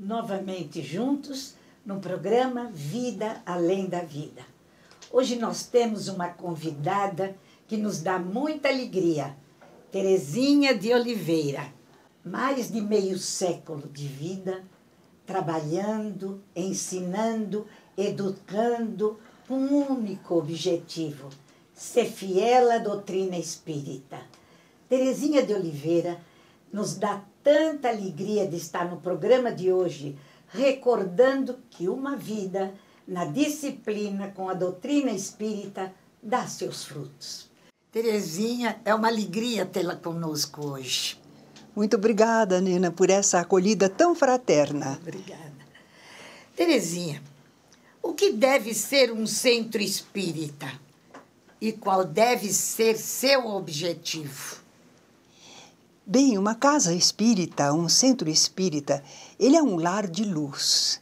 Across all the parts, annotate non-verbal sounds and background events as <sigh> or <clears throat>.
novamente juntos no programa Vida Além da Vida. Hoje nós temos uma convidada que nos dá muita alegria, Terezinha de Oliveira. Mais de meio século de vida, trabalhando, ensinando, educando, com um único objetivo: ser fiel à doutrina espírita. Terezinha de Oliveira nos dá tanta alegria de estar no programa de hoje, recordando que uma vida na disciplina com a doutrina espírita dá seus frutos. Terezinha, é uma alegria tê-la conosco hoje. Muito obrigada, Nina, por essa acolhida tão fraterna. Obrigada. Terezinha, o que deve ser um centro espírita? E qual deve ser seu objetivo? Bem, uma casa espírita, um centro espírita, ele é um lar de luz.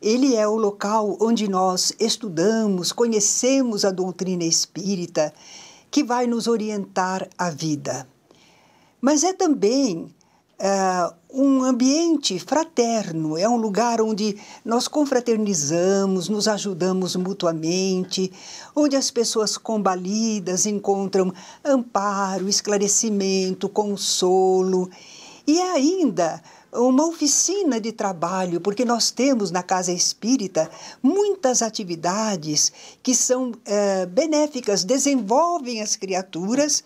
Ele é o local onde nós estudamos, conhecemos a doutrina espírita, que vai nos orientar a vida. Mas é também uh, um ambiente fraterno, é um lugar onde nós confraternizamos, nos ajudamos mutuamente, onde as pessoas combalidas encontram amparo, esclarecimento, consolo. E é ainda uma oficina de trabalho, porque nós temos na Casa Espírita muitas atividades que são eh, benéficas, desenvolvem as criaturas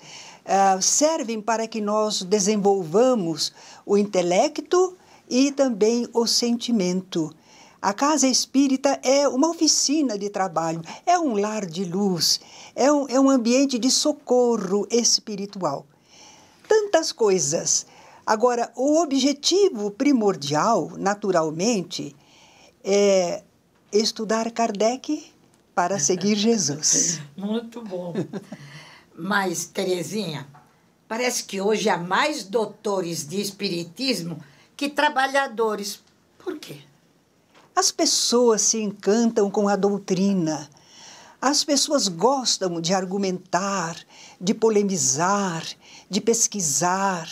eh, servem para que nós desenvolvamos o intelecto e também o sentimento. A casa espírita é uma oficina de trabalho, é um lar de luz, é um, é um ambiente de socorro espiritual. Tantas coisas. Agora, o objetivo primordial, naturalmente, é estudar Kardec para seguir Jesus. <laughs> Muito bom. Mas, Terezinha, parece que hoje há mais doutores de espiritismo que trabalhadores. Por quê? As pessoas se encantam com a doutrina. As pessoas gostam de argumentar, de polemizar, de pesquisar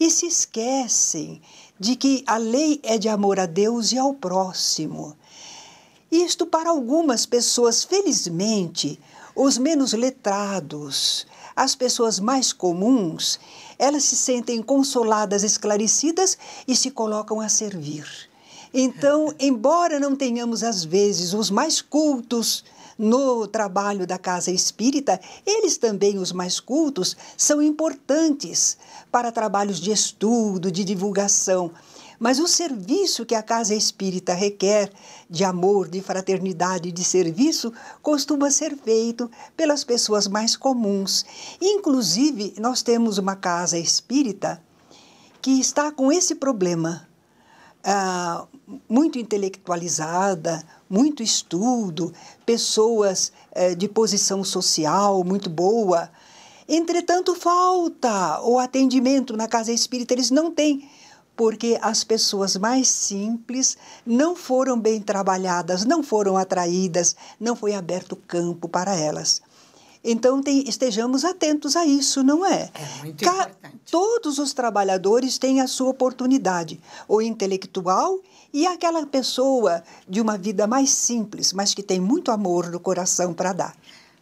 e se esquecem de que a lei é de amor a Deus e ao próximo. Isto, para algumas pessoas, felizmente, os menos letrados, as pessoas mais comuns, elas se sentem consoladas, esclarecidas e se colocam a servir. Então, <laughs> embora não tenhamos às vezes os mais cultos no trabalho da casa espírita, eles também, os mais cultos, são importantes para trabalhos de estudo, de divulgação. Mas o serviço que a casa espírita requer, de amor, de fraternidade, de serviço, costuma ser feito pelas pessoas mais comuns. Inclusive, nós temos uma casa espírita que está com esse problema. Ah, muito intelectualizada, muito estudo, pessoas eh, de posição social muito boa. Entretanto, falta o atendimento na casa espírita, eles não têm porque as pessoas mais simples não foram bem trabalhadas, não foram atraídas, não foi aberto campo para elas. Então tem, estejamos atentos a isso, não é? É muito Ca importante. Todos os trabalhadores têm a sua oportunidade, o intelectual e aquela pessoa de uma vida mais simples, mas que tem muito amor no coração para dar.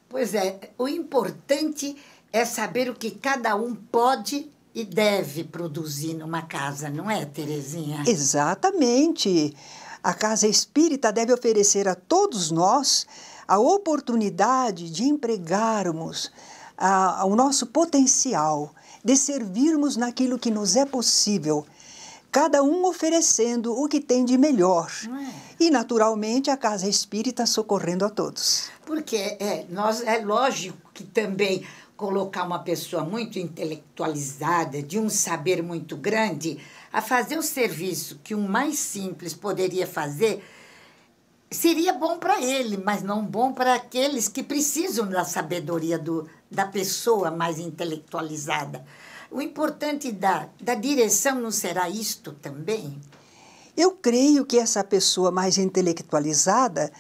Pois é, o importante é saber o que cada um pode e deve produzir numa casa, não é, Terezinha? Exatamente. A casa espírita deve oferecer a todos nós a oportunidade de empregarmos a, a, o nosso potencial, de servirmos naquilo que nos é possível, cada um oferecendo o que tem de melhor. É. E, naturalmente, a casa espírita socorrendo a todos. Porque é, nós, é lógico que também colocar uma pessoa muito intelectualizada, de um saber muito grande, a fazer o serviço que um mais simples poderia fazer, seria bom para ele, mas não bom para aqueles que precisam da sabedoria do, da pessoa mais intelectualizada. O importante da, da direção não será isto também? Eu creio que essa pessoa mais intelectualizada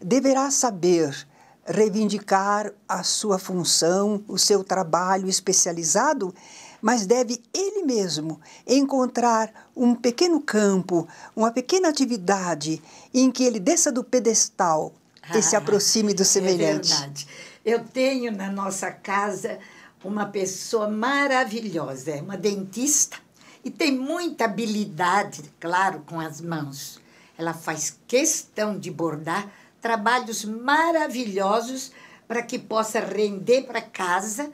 deverá saber reivindicar a sua função, o seu trabalho especializado, mas deve ele mesmo encontrar um pequeno campo, uma pequena atividade em que ele desça do pedestal ah, e se ah, aproxime do é semelhante. É verdade. Eu tenho na nossa casa uma pessoa maravilhosa, é uma dentista e tem muita habilidade, claro, com as mãos. Ela faz questão de bordar trabalhos maravilhosos para que possa render para casa,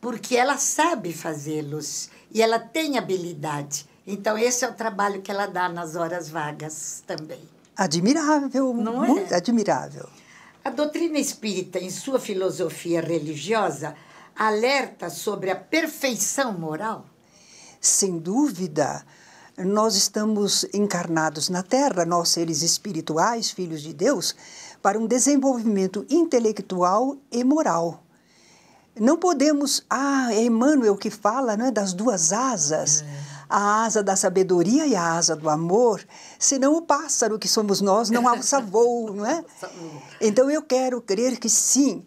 porque ela sabe fazê-los e ela tem habilidade. Então, esse é o trabalho que ela dá nas horas vagas também. Admirável, Não é? muito é? admirável. A doutrina espírita, em sua filosofia religiosa, alerta sobre a perfeição moral? Sem dúvida nós estamos encarnados na Terra, nós seres espirituais, filhos de Deus, para um desenvolvimento intelectual e moral. Não podemos, ah, é Emmanuel que fala não é, das duas asas, é. a asa da sabedoria e a asa do amor, senão o pássaro que somos nós não alça <laughs> voo, não é? Então eu quero crer que sim,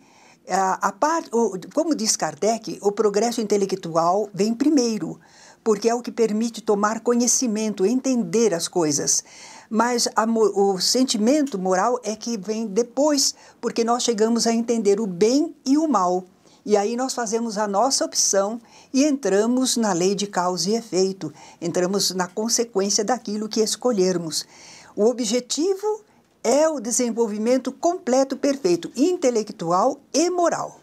a, a como diz Kardec, o progresso intelectual vem primeiro, porque é o que permite tomar conhecimento, entender as coisas mas a, o sentimento moral é que vem depois, porque nós chegamos a entender o bem e o mal. E aí nós fazemos a nossa opção e entramos na lei de causa e efeito, entramos na consequência daquilo que escolhermos. O objetivo é o desenvolvimento completo, perfeito, intelectual e moral.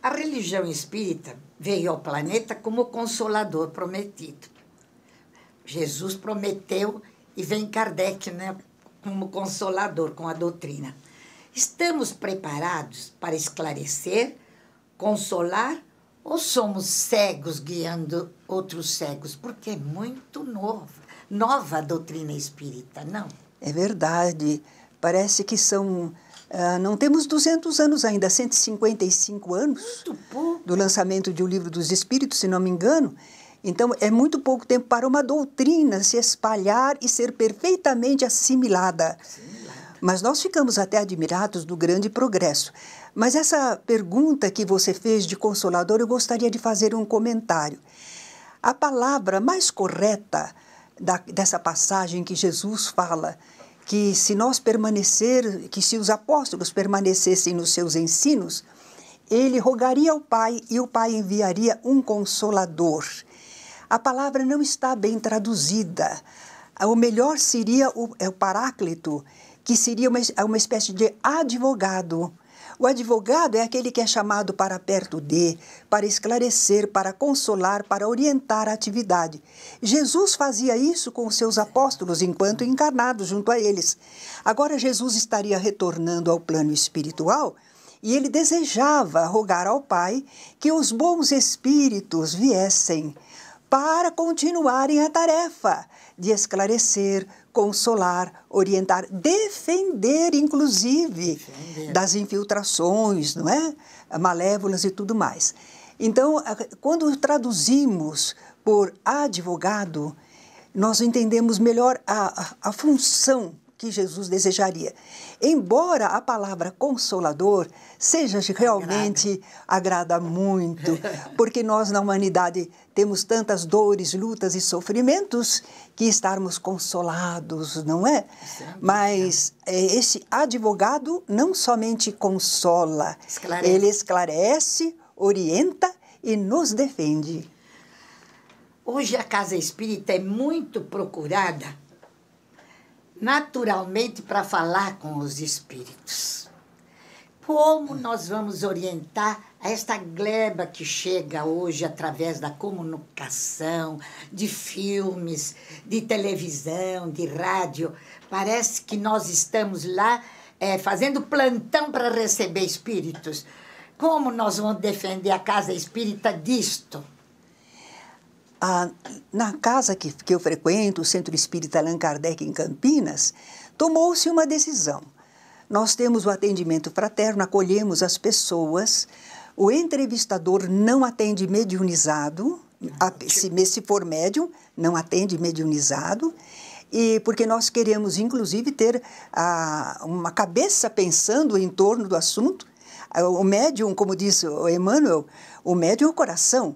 A religião espírita veio ao planeta como consolador prometido. Jesus prometeu e vem Kardec, né, como consolador com a doutrina. Estamos preparados para esclarecer, consolar ou somos cegos guiando outros cegos? Porque é muito novo, nova a doutrina espírita, não? É verdade. Parece que são Uh, não temos 200 anos ainda, 155 anos do lançamento de O Livro dos Espíritos, se não me engano. Então, é muito pouco tempo para uma doutrina se espalhar e ser perfeitamente assimilada. assimilada. Mas nós ficamos até admirados do grande progresso. Mas essa pergunta que você fez de consolador, eu gostaria de fazer um comentário. A palavra mais correta da, dessa passagem que Jesus fala, que se nós permanecer, que se os apóstolos permanecessem nos seus ensinos, ele rogaria ao Pai e o Pai enviaria um consolador a palavra não está bem traduzida. O melhor seria o, é o paráclito, que seria uma, é uma espécie de advogado. O advogado é aquele que é chamado para perto de, para esclarecer, para consolar, para orientar a atividade. Jesus fazia isso com os seus apóstolos enquanto encarnado junto a eles. Agora, Jesus estaria retornando ao plano espiritual e ele desejava rogar ao Pai que os bons espíritos viessem para continuarem a tarefa de esclarecer, consolar, orientar, defender, inclusive, defender. das infiltrações, não é? Malévolas e tudo mais. Então, quando traduzimos por advogado, nós entendemos melhor a, a, a função que Jesus desejaria. Embora a palavra consolador seja realmente agrada. agrada muito, porque nós na humanidade temos tantas dores, lutas e sofrimentos que estarmos consolados, não é? é Mas é, esse advogado não somente consola, esclarece. ele esclarece, orienta e nos defende. Hoje a casa espírita é muito procurada naturalmente para falar com os espíritos. Como hum. nós vamos orientar esta gleba que chega hoje através da comunicação, de filmes, de televisão, de rádio? Parece que nós estamos lá é, fazendo plantão para receber espíritos. Como nós vamos defender a casa espírita disto? ah, na casa que, que eu frequento, o Centro Espírita Allan Kardec, em Campinas, tomou-se uma decisão. Nós temos o atendimento fraterno, acolhemos as pessoas, o entrevistador não atende mediunizado, ah, a, se, se for médium, não atende mediunizado, e porque nós queremos, inclusive, ter ah, uma cabeça pensando em torno do assunto. Ah, o médium, como diz o Emmanuel, o médium é o coração,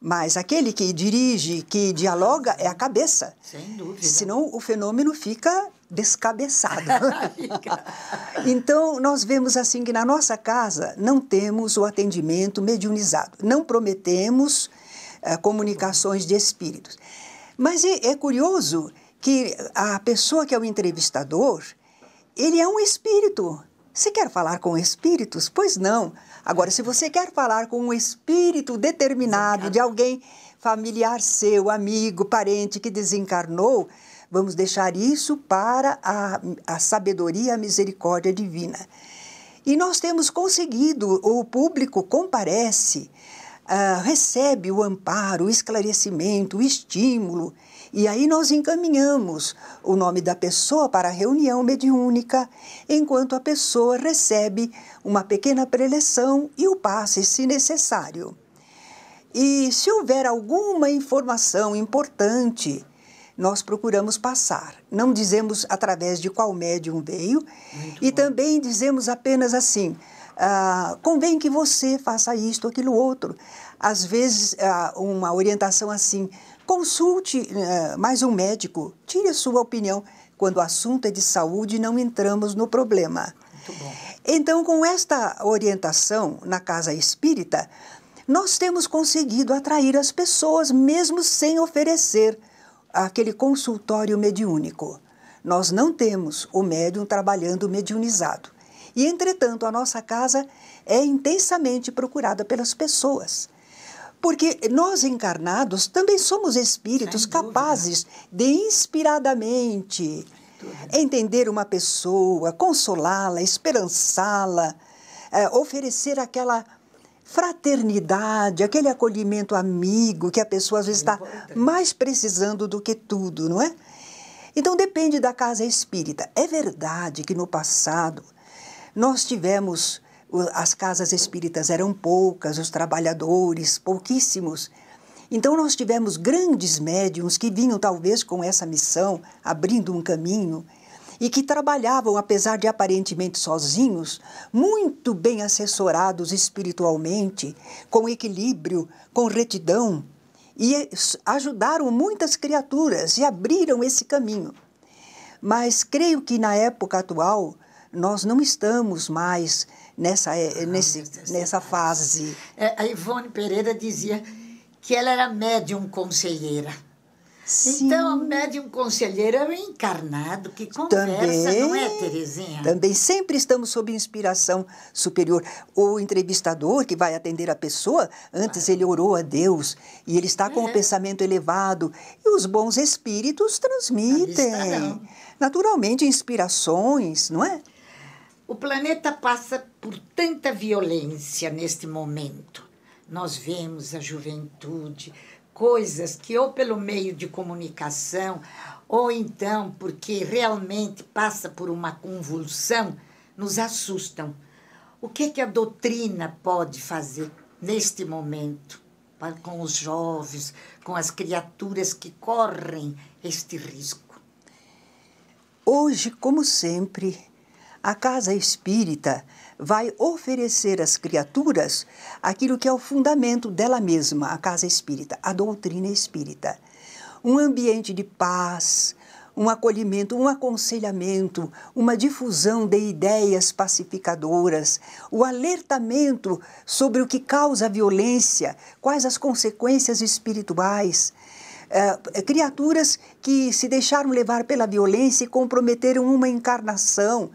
mas aquele que dirige, que dialoga, é a cabeça. Sem dúvida. Senão o fenômeno fica descabeçado. <laughs> então, nós vemos assim que na nossa casa não temos o atendimento mediunizado. Não prometemos uh, comunicações de espíritos. Mas é, é curioso que a pessoa que é o entrevistador, ele é um espírito. Você quer falar com espíritos? Pois não. Agora, se você quer falar com um espírito determinado de alguém familiar seu, amigo, parente que desencarnou, vamos deixar isso para a, a sabedoria, a misericórdia divina. E nós temos conseguido, o público comparece, uh, recebe o amparo, o esclarecimento, o estímulo e aí nós encaminhamos o nome da pessoa para a reunião mediúnica, enquanto a pessoa recebe uma pequena preleção e o passe, se necessário. E se houver alguma informação importante, nós procuramos passar. Não dizemos através de qual médium veio e também dizemos apenas assim: ah, convém que você faça isto, aquilo, outro. Às vezes, ah, uma orientação assim: Consulte uh, mais um médico, tire a sua opinião. Quando o assunto é de saúde, não entramos no problema. Então, com esta orientação na casa espírita, nós temos conseguido atrair as pessoas, mesmo sem oferecer aquele consultório mediúnico. Nós não temos o médium trabalhando mediunizado. E, entretanto, a nossa casa é intensamente procurada pelas pessoas. Porque nós encarnados também somos espíritos capazes de inspiradamente entender uma pessoa, consolá-la, esperançá-la, é, oferecer aquela fraternidade, aquele acolhimento amigo que a pessoa às vezes está mais precisando do que tudo, não é? Então depende da casa espírita. É verdade que no passado nós tivemos as casas espíritas eram poucas, os trabalhadores pouquíssimos. Então nós tivemos grandes médiums que vinham talvez com essa missão, abrindo um caminho, e que trabalhavam, apesar de aparentemente sozinhos, muito bem assessorados espiritualmente, com equilíbrio, com retidão, e ajudaram muitas criaturas e abriram esse caminho. Mas creio que na época atual nós não estamos mais nessa, eh, ah, nesse, nessa fase. É, a Ivone Pereira dizia que ela era médium conselheira. Sim. Então, o médium conselheiro é o encarnado que conversa, também, não é, Terezinha? Também, sempre estamos sob inspiração superior. O entrevistador que vai atender a pessoa, antes ele orou a Deus e ele está com é. o pensamento elevado. E os bons espíritos transmitem. Naturalmente, inspirações, não é? O planeta passa por tanta violência neste momento. Nós vemos a juventude, coisas que ou pelo meio de comunicação, ou então porque realmente passa por uma convulsão, nos assustam. O que, que a doutrina pode fazer neste momento com os jovens, com as criaturas que correm este risco? Hoje, como sempre, a casa espírita vai oferecer às criaturas aquilo que é o fundamento dela mesma, a casa espírita, a doutrina espírita. Um ambiente de paz, um acolhimento, um aconselhamento, uma difusão de ideias pacificadoras, o alertamento sobre o que causa a violência, quais as consequências espirituais. É, é, criaturas que se deixaram levar pela violência e comprometeram uma encarnação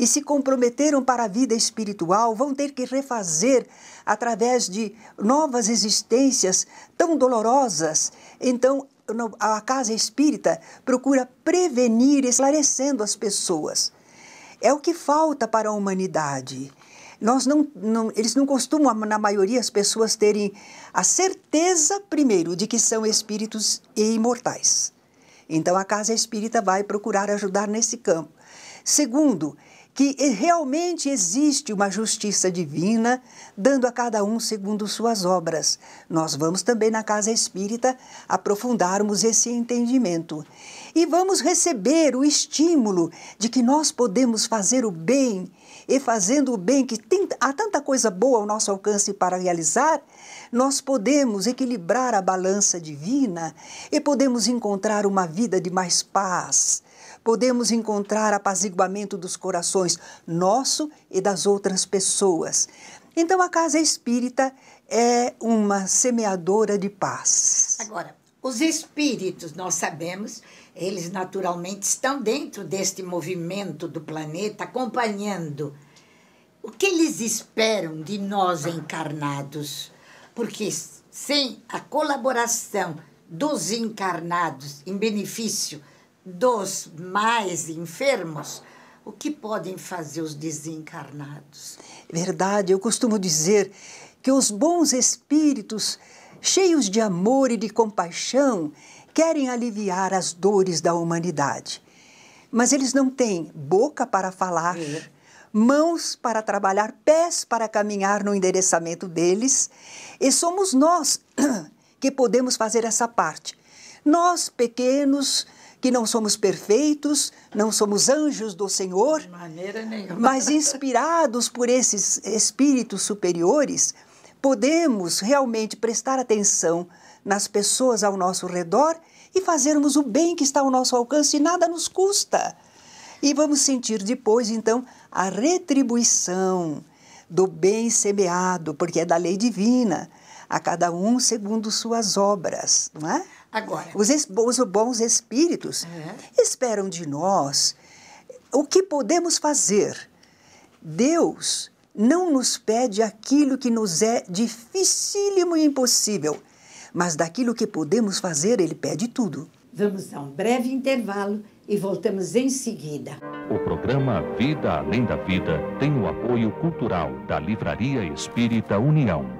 e se comprometeram para a vida espiritual vão ter que refazer através de novas existências tão dolorosas. Então, a casa espírita procura prevenir, esclarecendo as pessoas. É o que falta para a humanidade. Nós não, não, eles não costumam, na maioria, as pessoas terem a certeza, primeiro, de que são espíritos imortais. Então, a casa espírita vai procurar ajudar nesse campo. Segundo, que realmente existe uma justiça divina, dando a cada um segundo suas obras. Nós vamos também na casa espírita aprofundarmos esse entendimento. E vamos receber o estímulo de que nós podemos fazer o bem, e fazendo o bem, que tem, há tanta coisa boa ao nosso alcance para realizar, nós podemos equilibrar a balança divina e podemos encontrar uma vida de mais paz podemos encontrar apaziguamento dos corações nosso e das outras pessoas. Então, a casa espírita é uma semeadora de paz. Agora, os espíritos, nós sabemos, eles naturalmente estão dentro deste movimento do planeta, acompanhando. O que eles esperam de nós encarnados? Porque sem a colaboração dos encarnados em benefício dos mais enfermos, o que podem fazer os desencarnados? Verdade, eu costumo dizer que os bons espíritos, cheios de amor e de compaixão, querem aliviar as dores da humanidade. Mas eles não têm boca para falar, é. mãos para trabalhar, pés para caminhar no endereçamento deles, e somos nós <clears throat> que podemos fazer essa parte. Nós, pequenos, que não somos perfeitos, não somos anjos do Senhor, mas inspirados por esses espíritos superiores, podemos realmente prestar atenção nas pessoas ao nosso redor e fazermos o bem que está ao nosso alcance e nada nos custa. E vamos sentir depois, então, a retribuição do bem semeado, porque é da lei divina, a cada um segundo suas obras, não é? Agora, os, os bons espíritos é. esperam de nós o que podemos fazer. Deus não nos pede aquilo que nos é dificílimo e impossível, mas daquilo que podemos fazer, Ele pede tudo. Vamos a um breve intervalo e voltamos em seguida. O programa Vida Além da Vida tem o apoio cultural da Livraria Espírita União.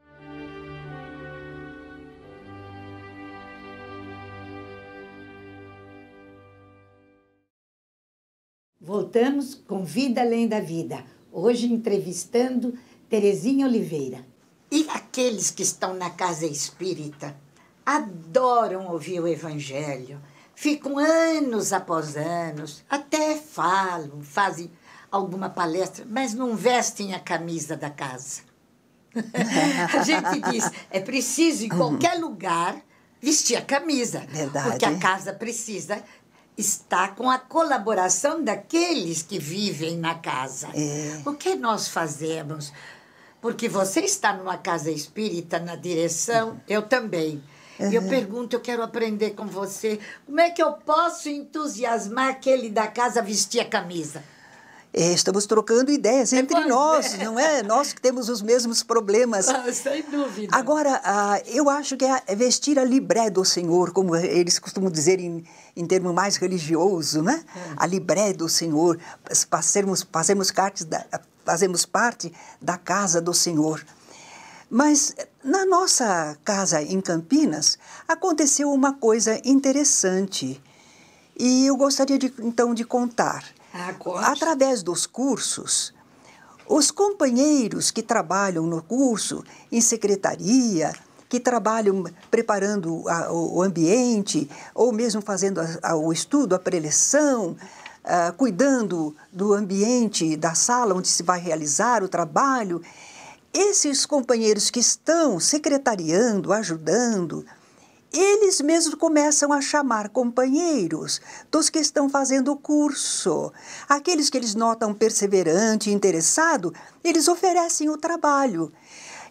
voltamos com Vida Além da Vida, hoje entrevistando Terezinha Oliveira. E aqueles que estão na casa espírita adoram ouvir o Evangelho, ficam anos após anos, até falam, fazem alguma palestra, mas não vestem a camisa da casa. <laughs> a gente diz, é preciso em qualquer lugar vestir a camisa. Verdade. Porque a casa precisa está com a colaboração daqueles que vivem na casa. É. O que nós fazemos? Porque você está numa casa espírita, na direção, uhum. eu também. Uhum. Eu pergunto, eu quero aprender com você, como é que eu posso entusiasmar aquele da casa a vestir a camisa? É, estamos trocando ideias é entre bom, nós, né? não é? Nós que temos os mesmos problemas. Ah, sem dúvida. Agora, ah, eu acho que é, é vestir a libré do Senhor, como eles costumam dizer em, em termo mais religioso, né? É. A libré do Senhor, passemos, passemos parte da, fazemos parte da casa do Senhor. Mas na nossa casa em Campinas aconteceu uma coisa interessante e eu gostaria de, então de contar. Através dos cursos, os companheiros que trabalham no curso, em secretaria, que trabalham preparando a, o ambiente, ou mesmo fazendo a, a, o estudo, a preleção, ah, cuidando do ambiente da sala onde se vai realizar o trabalho, esses companheiros que estão secretariando, ajudando, eles mesmos começam a chamar companheiros dos que estão fazendo o curso. Aqueles que eles notam perseverante, interessado, eles oferecem o trabalho.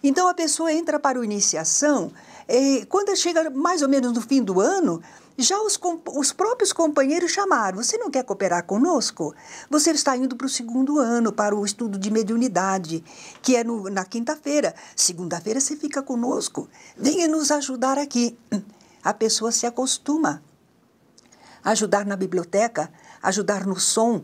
Então a pessoa entra para a iniciação, e quando chega mais ou menos no fim do ano, já os, os próprios companheiros chamaram: você não quer cooperar conosco? Você está indo para o segundo ano, para o estudo de mediunidade, que é no, na quinta-feira. Segunda-feira você fica conosco. Venha nos ajudar aqui. A pessoa se acostuma. Ajudar na biblioteca, ajudar no som,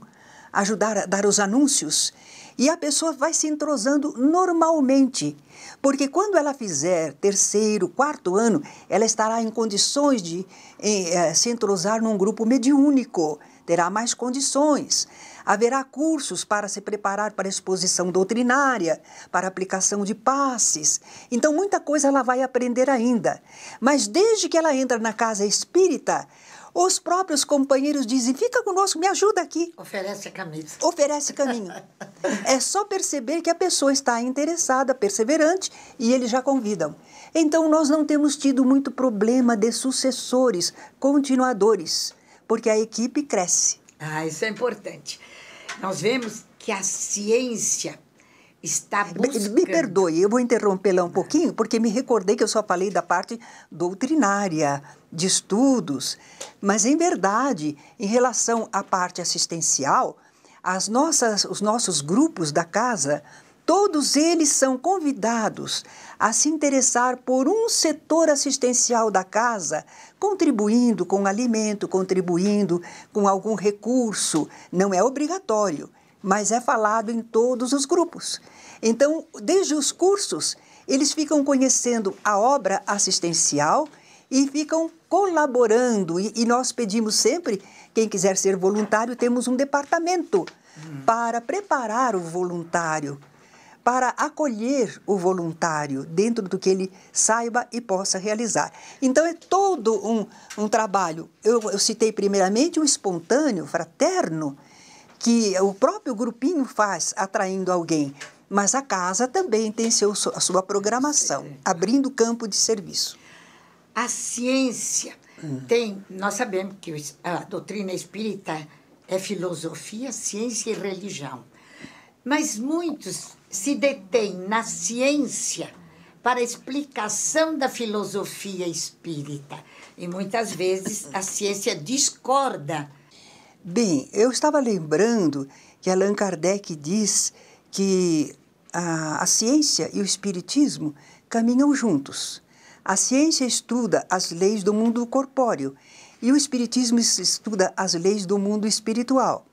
ajudar a dar os anúncios. E a pessoa vai se entrosando normalmente, porque quando ela fizer terceiro, quarto ano, ela estará em condições de eh, eh, se entrosar num grupo mediúnico, terá mais condições. Haverá cursos para se preparar para exposição doutrinária, para aplicação de passes. Então, muita coisa ela vai aprender ainda. Mas desde que ela entra na casa espírita, os próprios companheiros dizem: fica conosco, me ajuda aqui. Oferece a camisa. Oferece caminho. <laughs> é só perceber que a pessoa está interessada, perseverante, e eles já convidam. Então, nós não temos tido muito problema de sucessores, continuadores, porque a equipe cresce. Ah, isso é importante. Nós vemos que a ciência está buscando. Me perdoe, eu vou interrompê-la um pouquinho, porque me recordei que eu só falei da parte doutrinária, de estudos. Mas, em verdade, em relação à parte assistencial, as nossas, os nossos grupos da casa, todos eles são convidados a se interessar por um setor assistencial da casa, contribuindo com alimento, contribuindo com algum recurso. Não é obrigatório, mas é falado em todos os grupos. Então, desde os cursos, eles ficam conhecendo a obra assistencial e ficam colaborando. E, e nós pedimos sempre, quem quiser ser voluntário, temos um departamento hum. para preparar o voluntário, para acolher o voluntário dentro do que ele saiba e possa realizar. Então, é todo um, um trabalho. Eu, eu citei primeiramente o espontâneo, fraterno, que o próprio grupinho faz atraindo alguém, mas a casa também tem seu, a sua programação, abrindo campo de serviço. A ciência hum. tem, nós sabemos que a doutrina espírita é filosofia, ciência e religião. Mas muitos se detêm na ciência para explicação da filosofia espírita. E muitas vezes a ciência discorda Bem, eu estava lembrando que Allan Kardec diz que a, a ciência e o espiritismo caminham juntos. A ciência estuda as leis do mundo corpóreo e o espiritismo estuda as leis do mundo espiritual.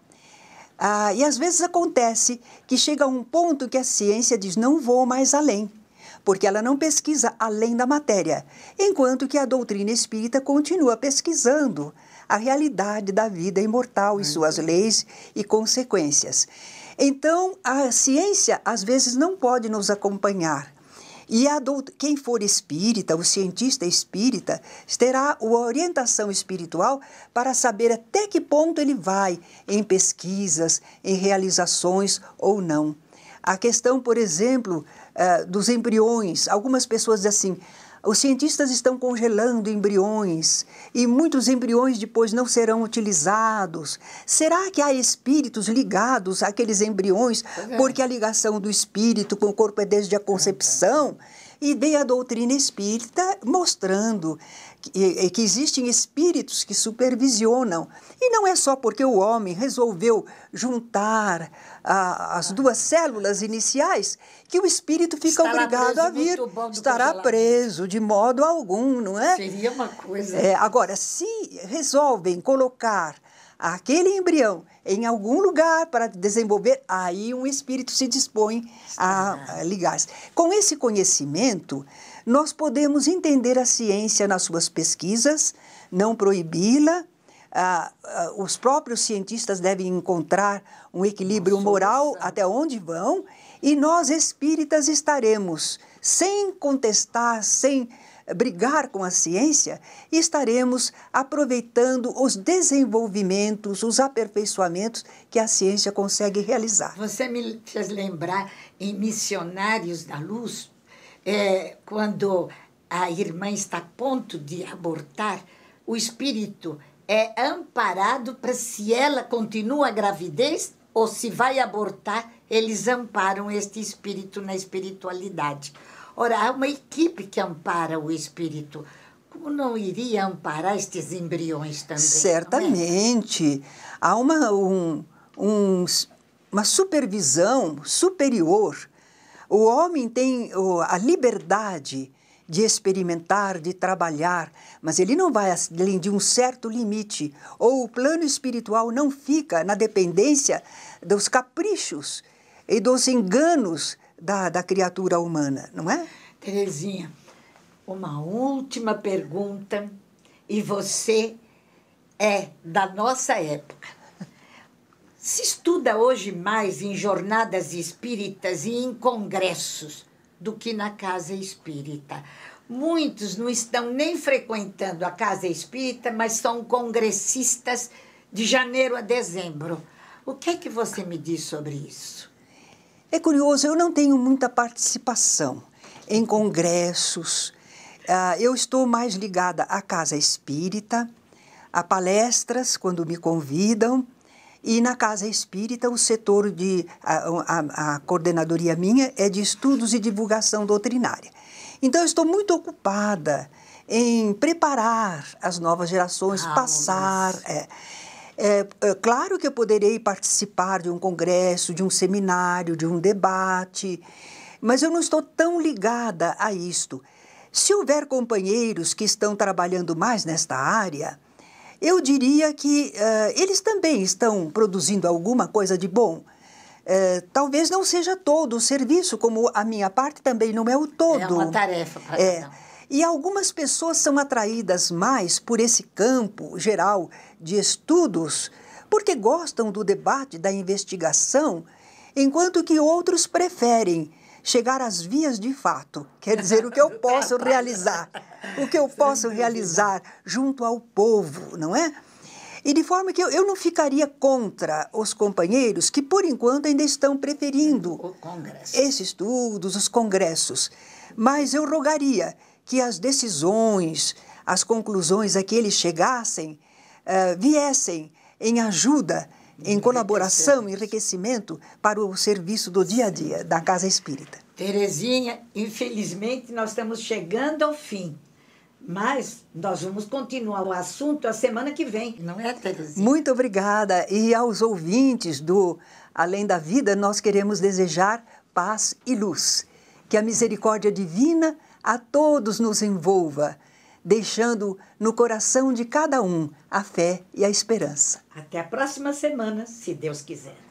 Ah, e às vezes acontece que chega a um ponto que a ciência diz não vou mais além, porque ela não pesquisa além da matéria, enquanto que a doutrina espírita continua pesquisando a realidade da vida imortal e suas uhum. leis e consequências. Então, a ciência às vezes não pode nos acompanhar. E quem for espírita, o cientista espírita, terá a orientação espiritual para saber até que ponto ele vai em pesquisas, em realizações ou não. A questão, por exemplo, eh, dos embriões. Algumas pessoas dizem assim: os cientistas estão congelando embriões e muitos embriões depois não serão utilizados. Será que há espíritos ligados àqueles embriões é. porque a ligação do espírito com o corpo é desde a concepção? É e vem a doutrina espírita mostrando que, que existem espíritos que supervisionam. E não é só porque o homem resolveu juntar a, as duas células iniciais que o espírito fica Estará obrigado a vir. Estará preso de modo algum, não é? Seria uma coisa. É, agora, se resolvem colocar aquele embrião em algum lugar para desenvolver, aí um espírito se dispõe a, a ligar-se. Com esse conhecimento, nós podemos entender a ciência nas suas pesquisas, não proibi-la. Ah, ah, os próprios cientistas devem encontrar um equilíbrio moral até onde vão, e nós espíritas estaremos, sem contestar, sem brigar com a ciência, estaremos aproveitando os desenvolvimentos, os aperfeiçoamentos que a ciência consegue realizar. Você me fez lembrar em Missionários da Luz, é, quando a irmã está a ponto de abortar, o espírito é amparado para se ela continua a gravidez ou se vai abortar, eles amparam este espírito na espiritualidade. Ora, há uma equipe que ampara o espírito. Como não iria amparar estes embriões também? É? Certamente. É? Há uma, um, um, uma supervisão superior o homem tem a liberdade de experimentar, de trabalhar, mas ele não vai além de um certo limite, ou o plano espiritual não fica na dependência dos caprichos e dos enganos da, da criatura humana, não é? Terezinha, uma última pergunta, e você é da nossa época. Se estuda hoje mais em jornadas espíritas e em congressos do que na casa espírita. Muitos não estão nem frequentando a casa espírita, mas são congressistas de janeiro a dezembro. O que é que você me diz sobre isso? É curioso, eu não tenho muita participação em congressos. Ah, eu estou mais ligada à casa espírita, a palestras quando me convidam e na Casa Espírita, o setor de. A, a, a coordenadoria minha é de estudos e divulgação doutrinária. Então, eu estou muito ocupada em preparar as novas gerações, ah, passar. É, é, é, claro que eu poderei participar de um congresso, de um seminário, de um debate, mas eu não estou tão ligada a isto. Se houver companheiros que estão trabalhando mais nesta área, eu diria que uh, eles também estão produzindo alguma coisa de bom. Eh, talvez não seja todo o serviço, como a minha parte também não é o todo. É uma tarefa para é. E algumas pessoas são atraídas mais por esse campo geral de estudos, porque gostam do debate, da investigação, enquanto que outros preferem chegar às vias de fato, quer dizer, o que eu <laughs> é. posso realizar, o que eu posso realizar junto ao povo, não é? E de forma que eu, eu não ficaria contra os companheiros que, por enquanto, ainda estão preferindo esses estudos, os congressos. Mas eu rogaria que as decisões, as conclusões a que eles chegassem, uh, viessem em ajuda em colaboração, enriquecimento para o serviço do dia a dia da Casa Espírita. Terezinha, infelizmente nós estamos chegando ao fim. Mas nós vamos continuar o assunto a semana que vem, não é, Terezinha? Muito obrigada. E aos ouvintes do Além da Vida, nós queremos desejar paz e luz. Que a misericórdia divina a todos nos envolva deixando no coração de cada um a fé e a esperança. Até a próxima semana, se Deus quiser.